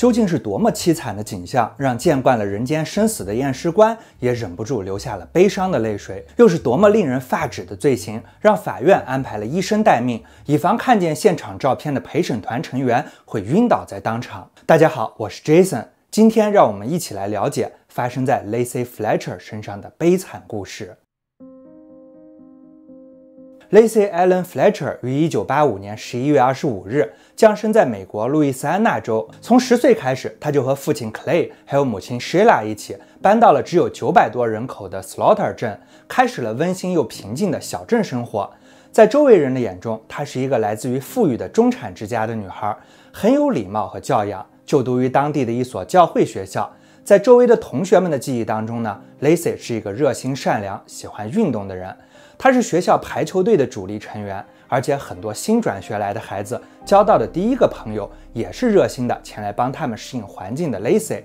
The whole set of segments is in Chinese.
究竟是多么凄惨的景象，让见惯了人间生死的验尸官也忍不住流下了悲伤的泪水；又是多么令人发指的罪行，让法院安排了医生待命，以防看见现场照片的陪审团成员会晕倒在当场。大家好，我是 Jason，今天让我们一起来了解发生在 Lacy Fletcher 身上的悲惨故事。Lacy Allen Fletcher 于一九八五年十一月二十五日降生在美国路易斯安那州。从十岁开始，他就和父亲 Clay 还有母亲 s h e i l a 一起搬到了只有九百多人口的 Slaughter 镇，开始了温馨又平静的小镇生活。在周围人的眼中，她是一个来自于富裕的中产之家的女孩，很有礼貌和教养，就读于当地的一所教会学校。在周围的同学们的记忆当中呢，Lacy 是一个热心善良、喜欢运动的人。她是学校排球队的主力成员，而且很多新转学来的孩子交到的第一个朋友也是热心的，前来帮他们适应环境的 Lacy。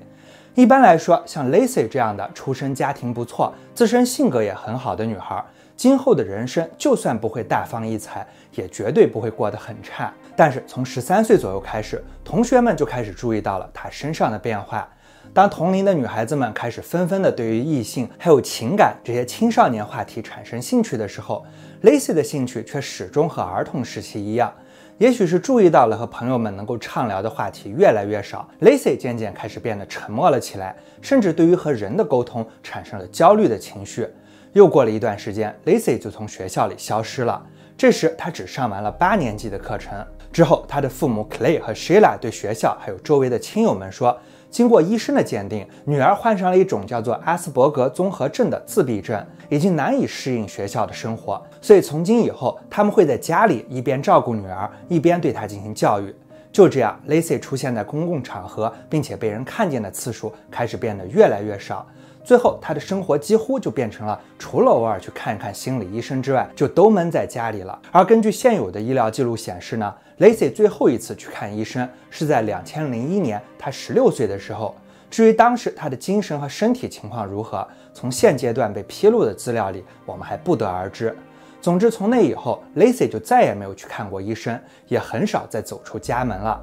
一般来说，像 Lacy 这样的出身家庭不错、自身性格也很好的女孩，今后的人生就算不会大放异彩，也绝对不会过得很差。但是从十三岁左右开始，同学们就开始注意到了她身上的变化。当同龄的女孩子们开始纷纷的对于异性还有情感这些青少年话题产生兴趣的时候，Lacy 的兴趣却始终和儿童时期一样。也许是注意到了和朋友们能够畅聊的话题越来越少，Lacy 渐渐开始变得沉默了起来，甚至对于和人的沟通产生了焦虑的情绪。又过了一段时间，Lacy 就从学校里消失了。这时他只上完了八年级的课程。之后，他的父母 Clay 和 Shila e 对学校还有周围的亲友们说。经过医生的鉴定，女儿患上了一种叫做阿斯伯格综合症的自闭症，已经难以适应学校的生活。所以从今以后，他们会在家里一边照顾女儿，一边对她进行教育。就这样，Lacy 出现在公共场合并且被人看见的次数开始变得越来越少。最后，她的生活几乎就变成了除了偶尔去看一看心理医生之外，就都闷在家里了。而根据现有的医疗记录显示呢？Lacy 最后一次去看医生是在两千零一年，他十六岁的时候。至于当时他的精神和身体情况如何，从现阶段被披露的资料里，我们还不得而知。总之，从那以后，Lacy 就再也没有去看过医生，也很少再走出家门了。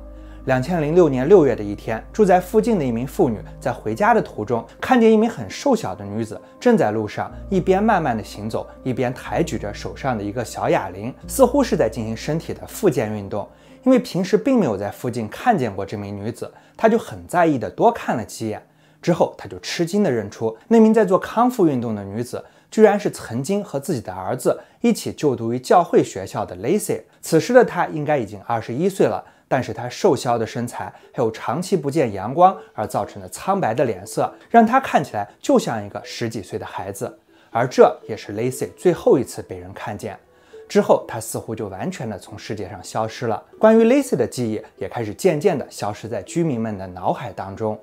两千零六年六月的一天，住在附近的一名妇女在回家的途中，看见一名很瘦小的女子正在路上，一边慢慢的行走，一边抬举着手上的一个小哑铃，似乎是在进行身体的复健运动。因为平时并没有在附近看见过这名女子，她就很在意的多看了几眼，之后她就吃惊的认出，那名在做康复运动的女子，居然是曾经和自己的儿子一起就读于教会学校的 Lacy。此时的她应该已经二十一岁了。但是她瘦削的身材，还有长期不见阳光而造成的苍白的脸色，让她看起来就像一个十几岁的孩子。而这也是 Lacy 最后一次被人看见，之后她似乎就完全的从世界上消失了。关于 Lacy 的记忆也开始渐渐的消失在居民们的脑海当中。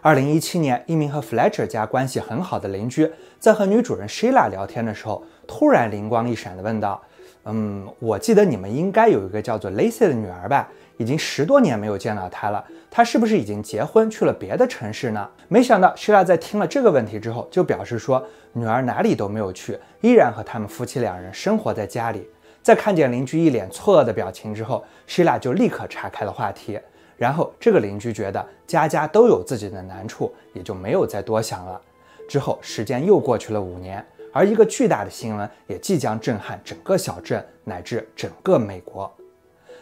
二零一七年，一名和 f l e t c h e r 家关系很好的邻居，在和女主人 Shila 聊天的时候，突然灵光一闪的问道：“嗯，我记得你们应该有一个叫做 Lacy 的女儿吧？”已经十多年没有见到他了，他是不是已经结婚去了别的城市呢？没想到希拉在听了这个问题之后，就表示说女儿哪里都没有去，依然和他们夫妻两人生活在家里。在看见邻居一脸错愕的表情之后，希拉就立刻岔开了话题。然后这个邻居觉得家家都有自己的难处，也就没有再多想了。之后时间又过去了五年，而一个巨大的新闻也即将震撼整个小镇乃至整个美国。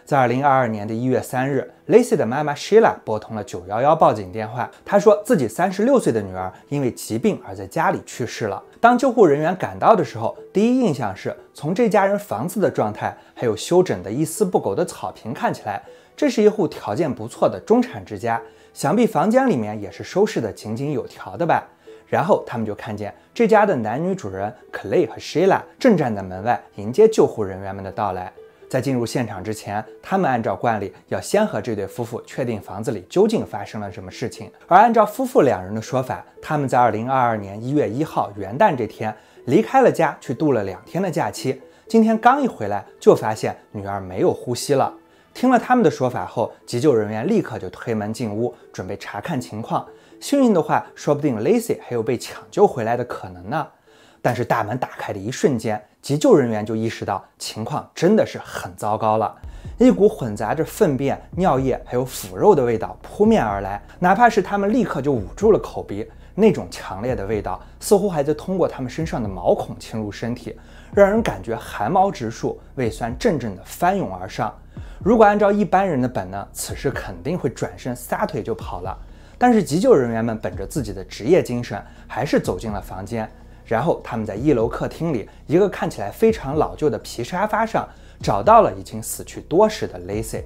在二零二二年的一月三日，Lacy 的妈妈 Sheila 拨通了九幺幺报警电话。她说自己三十六岁的女儿因为疾病而在家里去世了。当救护人员赶到的时候，第一印象是从这家人房子的状态，还有修整的一丝不苟的草坪看起来，这是一户条件不错的中产之家，想必房间里面也是收拾的井井有条的吧。然后他们就看见这家的男女主人 Clay 和 Sheila 正站在门外迎接救护人员们的到来。在进入现场之前，他们按照惯例要先和这对夫妇确定房子里究竟发生了什么事情。而按照夫妇两人的说法，他们在二零二二年一月一号元旦这天离开了家去度了两天的假期。今天刚一回来，就发现女儿没有呼吸了。听了他们的说法后，急救人员立刻就推门进屋准备查看情况。幸运的话，说不定 Lacy 还有被抢救回来的可能呢。但是大门打开的一瞬间，急救人员就意识到情况真的是很糟糕了，一股混杂着粪便、尿液还有腐肉的味道扑面而来，哪怕是他们立刻就捂住了口鼻，那种强烈的味道似乎还在通过他们身上的毛孔侵入身体，让人感觉汗毛直竖，胃酸阵阵的翻涌而上。如果按照一般人的本能，此时肯定会转身撒腿就跑了，但是急救人员们本着自己的职业精神，还是走进了房间。然后他们在一楼客厅里一个看起来非常老旧的皮沙发上找到了已经死去多时的 Lacy。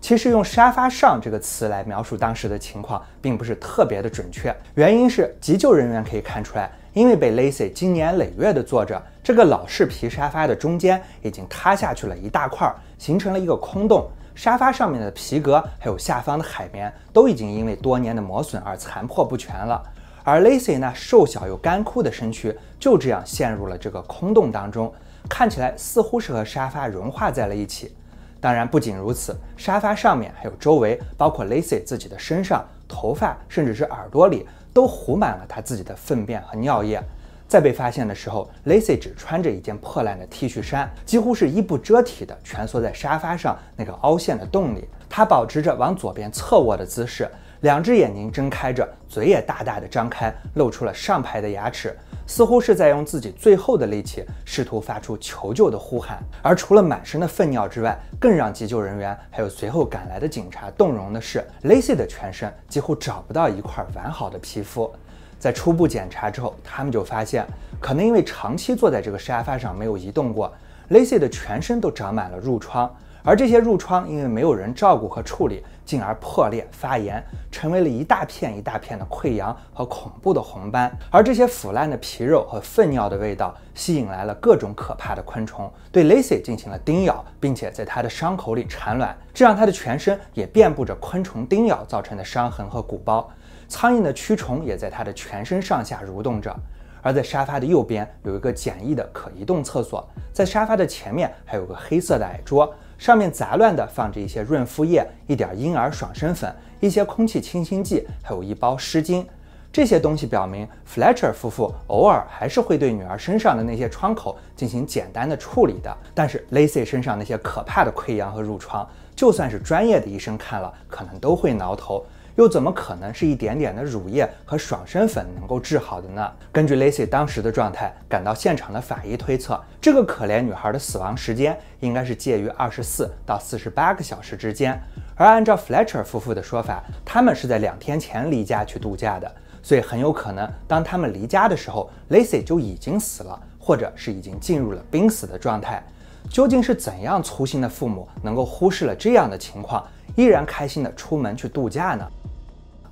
其实用“沙发上”这个词来描述当时的情况并不是特别的准确，原因是急救人员可以看出来，因为被 Lacy 经年累月的坐着，这个老式皮沙发的中间已经塌下去了一大块，形成了一个空洞。沙发上面的皮革还有下方的海绵都已经因为多年的磨损而残破不全了。而 Lacy 那瘦小又干枯的身躯就这样陷入了这个空洞当中，看起来似乎是和沙发融化在了一起。当然不仅如此，沙发上面还有周围，包括 Lacy 自己的身上、头发，甚至是耳朵里，都糊满了他自己的粪便和尿液。在被发现的时候，Lacy 只穿着一件破烂的 T 恤衫，几乎是衣不遮体的蜷缩在沙发上那个凹陷的洞里。他保持着往左边侧卧的姿势。两只眼睛睁开着，嘴也大大的张开，露出了上排的牙齿，似乎是在用自己最后的力气，试图发出求救的呼喊。而除了满身的粪尿之外，更让急救人员还有随后赶来的警察动容的是，Lacy 的全身几乎找不到一块完好的皮肤。在初步检查之后，他们就发现，可能因为长期坐在这个沙发上没有移动过，Lacy 的全身都长满了褥疮。而这些褥疮因为没有人照顾和处理，进而破裂发炎，成为了一大片一大片的溃疡和恐怖的红斑。而这些腐烂的皮肉和粪尿的味道，吸引来了各种可怕的昆虫，对 Lacy 进行了叮咬，并且在他的伤口里产卵，这让他的全身也遍布着昆虫叮咬造成的伤痕和鼓包。苍蝇的蛆虫也在他的全身上下蠕动着。而在沙发的右边有一个简易的可移动厕所，在沙发的前面还有个黑色的矮桌。上面杂乱的放着一些润肤液、一点婴儿爽身粉、一些空气清新剂，还有一包湿巾。这些东西表明，Fletcher 夫妇偶尔还是会对女儿身上的那些创口进行简单的处理的。但是，Lacy 身上那些可怕的溃疡和褥疮，就算是专业的医生看了，可能都会挠头。又怎么可能是一点点的乳液和爽身粉能够治好的呢？根据 Lacy 当时的状态，赶到现场的法医推测，这个可怜女孩的死亡时间应该是介于二十四到四十八个小时之间。而按照 f l e t c h e r 夫妇的说法，他们是在两天前离家去度假的，所以很有可能当他们离家的时候，Lacy 就已经死了，或者是已经进入了濒死的状态。究竟是怎样粗心的父母能够忽视了这样的情况，依然开心的出门去度假呢？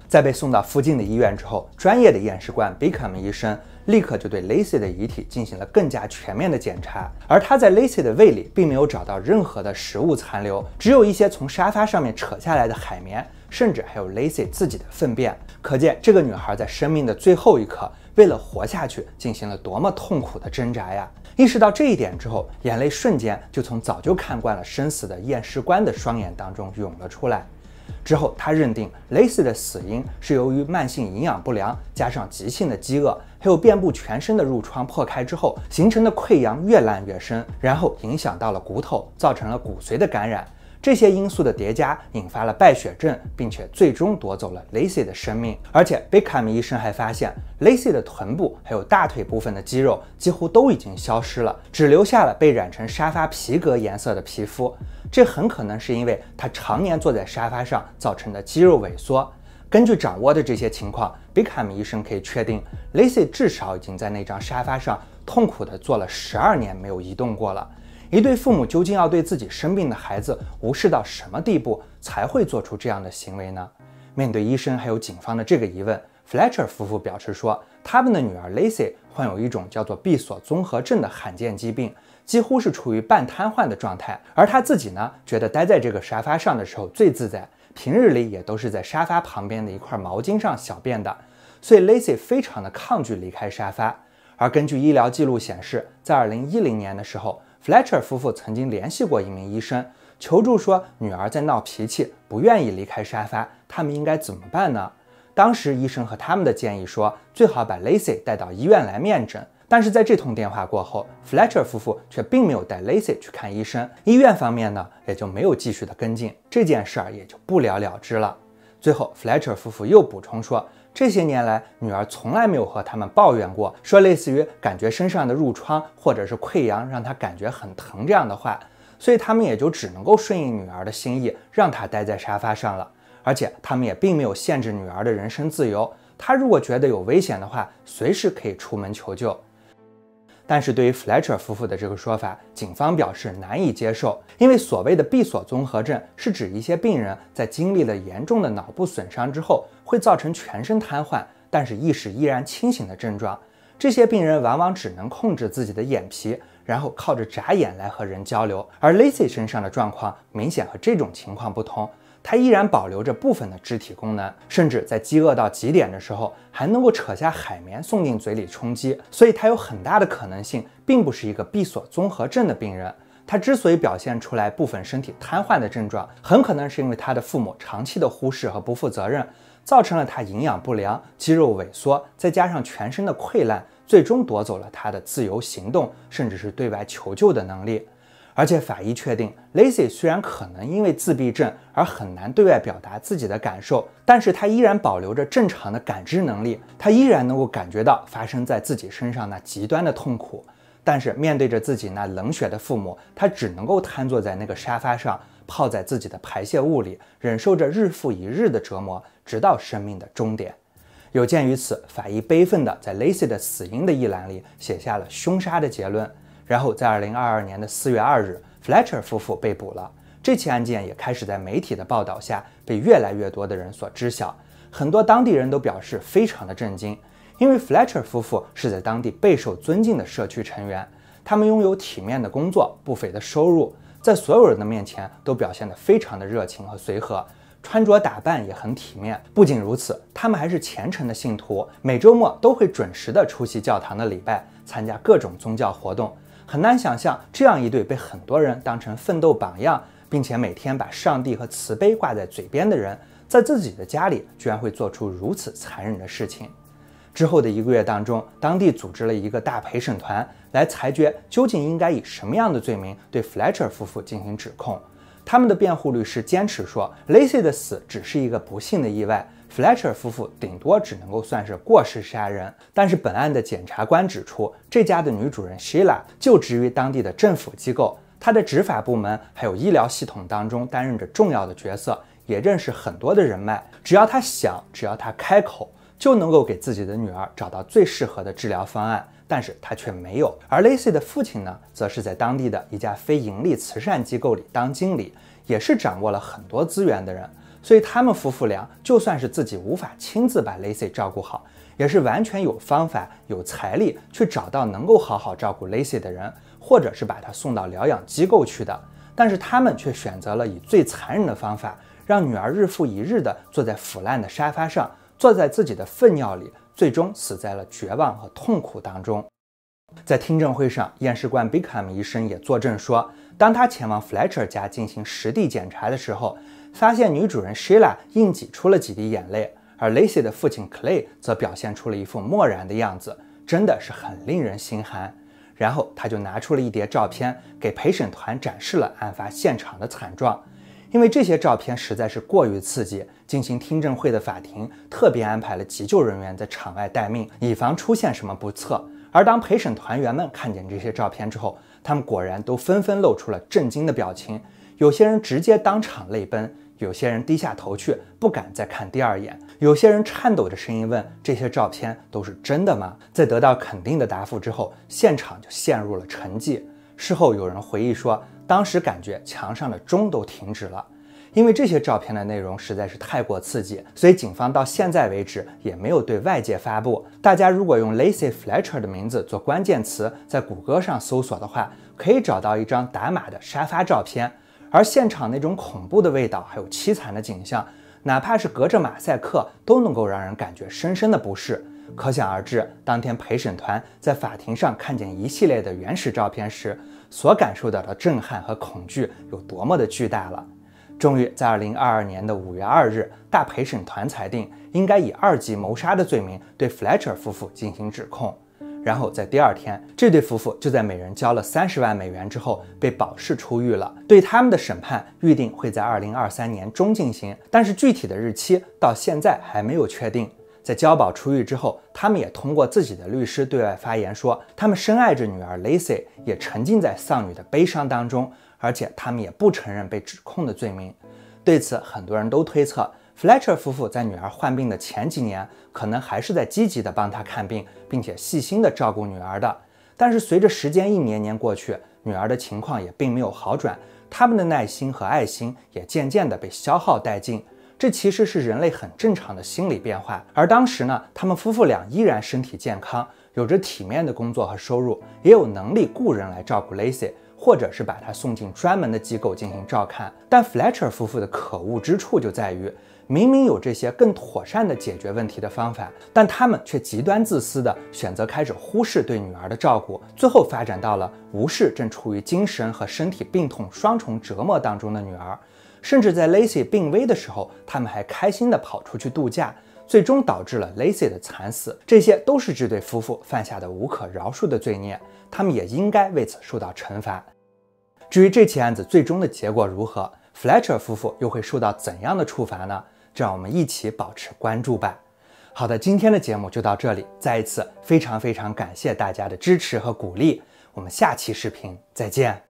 在被送到附近的医院之后，专业的验尸官 b e c m 医生立刻就对 Lacy 的遗体进行了更加全面的检查，而他在 Lacy 的胃里并没有找到任何的食物残留，只有一些从沙发上面扯下来的海绵，甚至还有 Lacy 自己的粪便。可见这个女孩在生命的最后一刻，为了活下去进行了多么痛苦的挣扎呀！意识到这一点之后，眼泪瞬间就从早就看惯了生死的验尸官的双眼当中涌了出来。之后，他认定雷 y 的死因是由于慢性营养不良，加上急性的饥饿，还有遍布全身的褥疮破开之后形成的溃疡越烂越深，然后影响到了骨头，造成了骨髓的感染。这些因素的叠加引发了败血症，并且最终夺走了 Lacy 的生命。而且，贝卡米医生还发现，Lacy 的臀部还有大腿部分的肌肉几乎都已经消失了，只留下了被染成沙发皮革颜色的皮肤。这很可能是因为他常年坐在沙发上造成的肌肉萎缩。根据掌握的这些情况，贝卡米医生可以确定，Lacy 至少已经在那张沙发上痛苦地坐了十二年，没有移动过了。一对父母究竟要对自己生病的孩子无视到什么地步，才会做出这样的行为呢？面对医生还有警方的这个疑问 f l e t c h e r 夫妇表示说，他们的女儿 Lacy 患有一种叫做闭锁综合症的罕见疾病，几乎是处于半瘫痪的状态。而他自己呢，觉得待在这个沙发上的时候最自在，平日里也都是在沙发旁边的一块毛巾上小便的，所以 Lacy 非常的抗拒离开沙发。而根据医疗记录显示，在2010年的时候。f l e t c h e r 夫妇曾经联系过一名医生求助，说女儿在闹脾气，不愿意离开沙发，他们应该怎么办呢？当时医生和他们的建议说，最好把 Lacy 带到医院来面诊。但是在这通电话过后 f l e t c h e r 夫妇却并没有带 Lacy 去看医生，医院方面呢，也就没有继续的跟进，这件事儿也就不了了之了。最后 f l e t c h e r 夫妇又补充说。这些年来，女儿从来没有和他们抱怨过，说类似于感觉身上的褥疮或者是溃疡让她感觉很疼这样的话，所以他们也就只能够顺应女儿的心意，让她待在沙发上了。而且他们也并没有限制女儿的人身自由，她如果觉得有危险的话，随时可以出门求救。但是对于 Fletcher 夫妇的这个说法，警方表示难以接受，因为所谓的闭锁综合症是指一些病人在经历了严重的脑部损伤之后。会造成全身瘫痪，但是意识依然清醒的症状。这些病人往往只能控制自己的眼皮，然后靠着眨眼来和人交流。而 Lacy 身上的状况明显和这种情况不同，他依然保留着部分的肢体功能，甚至在饥饿到极点的时候还能够扯下海绵送进嘴里充饥。所以他有很大的可能性并不是一个闭锁综合症的病人。他之所以表现出来部分身体瘫痪的症状，很可能是因为他的父母长期的忽视和不负责任。造成了他营养不良、肌肉萎缩，再加上全身的溃烂，最终夺走了他的自由行动，甚至是对外求救的能力。而且法医确定，Lacy 虽然可能因为自闭症而很难对外表达自己的感受，但是他依然保留着正常的感知能力，他依然能够感觉到发生在自己身上那极端的痛苦。但是面对着自己那冷血的父母，他只能够瘫坐在那个沙发上，泡在自己的排泄物里，忍受着日复一日的折磨。直到生命的终点。有鉴于此，法医悲愤地在 Lacy 的死因的一栏里写下了凶杀的结论。然后在2022年的4月2日 f l e t c h e r 夫妇被捕了。这起案件也开始在媒体的报道下被越来越多的人所知晓。很多当地人都表示非常的震惊，因为 f l e t c h e r 夫妇是在当地备受尊敬的社区成员，他们拥有体面的工作、不菲的收入，在所有人的面前都表现得非常的热情和随和。穿着打扮也很体面。不仅如此，他们还是虔诚的信徒，每周末都会准时的出席教堂的礼拜，参加各种宗教活动。很难想象，这样一对被很多人当成奋斗榜样，并且每天把上帝和慈悲挂在嘴边的人，在自己的家里居然会做出如此残忍的事情。之后的一个月当中，当地组织了一个大陪审团来裁决，究竟应该以什么样的罪名对 Fletcher 夫妇进行指控。他们的辩护律师坚持说，Lacy 的死只是一个不幸的意外 f l e t c h e r 夫妇顶多只能够算是过失杀人。但是本案的检察官指出，这家的女主人 Shila e 就职于当地的政府机构，她的执法部门还有医疗系统当中担任着重要的角色，也认识很多的人脉。只要她想，只要她开口，就能够给自己的女儿找到最适合的治疗方案。但是他却没有。而 Lacy 的父亲呢，则是在当地的一家非盈利慈善机构里当经理，也是掌握了很多资源的人。所以他们夫妇俩就算是自己无法亲自把 Lacy 照顾好，也是完全有方法、有财力去找到能够好好照顾 Lacy 的人，或者是把他送到疗养机构去的。但是他们却选择了以最残忍的方法，让女儿日复一日地坐在腐烂的沙发上，坐在自己的粪尿里。最终死在了绝望和痛苦当中。在听证会上，验尸官 b i c k h a m 医生也作证说，当他前往 f l e t c h e r 家进行实地检查的时候，发现女主人 Shila e 硬挤出了几滴眼泪，而 Lacy 的父亲 Clay 则表现出了一副漠然的样子，真的是很令人心寒。然后他就拿出了一叠照片，给陪审团展示了案发现场的惨状。因为这些照片实在是过于刺激，进行听证会的法庭特别安排了急救人员在场外待命，以防出现什么不测。而当陪审团员们看见这些照片之后，他们果然都纷纷露出了震惊的表情，有些人直接当场泪奔，有些人低下头去不敢再看第二眼，有些人颤抖着声音问：“这些照片都是真的吗？”在得到肯定的答复之后，现场就陷入了沉寂。事后有人回忆说。当时感觉墙上的钟都停止了，因为这些照片的内容实在是太过刺激，所以警方到现在为止也没有对外界发布。大家如果用 Lacy Fletcher 的名字做关键词在谷歌上搜索的话，可以找到一张打码的沙发照片。而现场那种恐怖的味道，还有凄惨的景象，哪怕是隔着马赛克，都能够让人感觉深深的不适。可想而知，当天陪审团在法庭上看见一系列的原始照片时。所感受到的震撼和恐惧有多么的巨大了。终于在二零二二年的五月二日，大陪审团裁定应该以二级谋杀的罪名对 Fletcher 夫妇进行指控。然后在第二天，这对夫妇就在每人交了三十万美元之后被保释出狱了。对他们的审判预定会在二零二三年中进行，但是具体的日期到现在还没有确定。在娇宝出狱之后，他们也通过自己的律师对外发言说，他们深爱着女儿 Lacy，也沉浸在丧女的悲伤当中，而且他们也不承认被指控的罪名。对此，很多人都推测 f l e t c h e r 夫妇在女儿患病的前几年，可能还是在积极的帮她看病，并且细心的照顾女儿的。但是，随着时间一年年过去，女儿的情况也并没有好转，他们的耐心和爱心也渐渐的被消耗殆尽。这其实是人类很正常的心理变化，而当时呢，他们夫妇俩依然身体健康，有着体面的工作和收入，也有能力雇人来照顾 Lacy，或者是把她送进专门的机构进行照看。但 f l e t c h e r 夫妇的可恶之处就在于，明明有这些更妥善的解决问题的方法，但他们却极端自私的选择开始忽视对女儿的照顾，最后发展到了无视正处于精神和身体病痛双重折磨当中的女儿。甚至在 Lacy 病危的时候，他们还开心地跑出去度假，最终导致了 Lacy 的惨死。这些都是这对夫妇犯下的无可饶恕的罪孽，他们也应该为此受到惩罚。至于这起案子最终的结果如何 f l e t c h e r 夫妇又会受到怎样的处罚呢？就让我们一起保持关注吧。好的，今天的节目就到这里，再一次非常非常感谢大家的支持和鼓励，我们下期视频再见。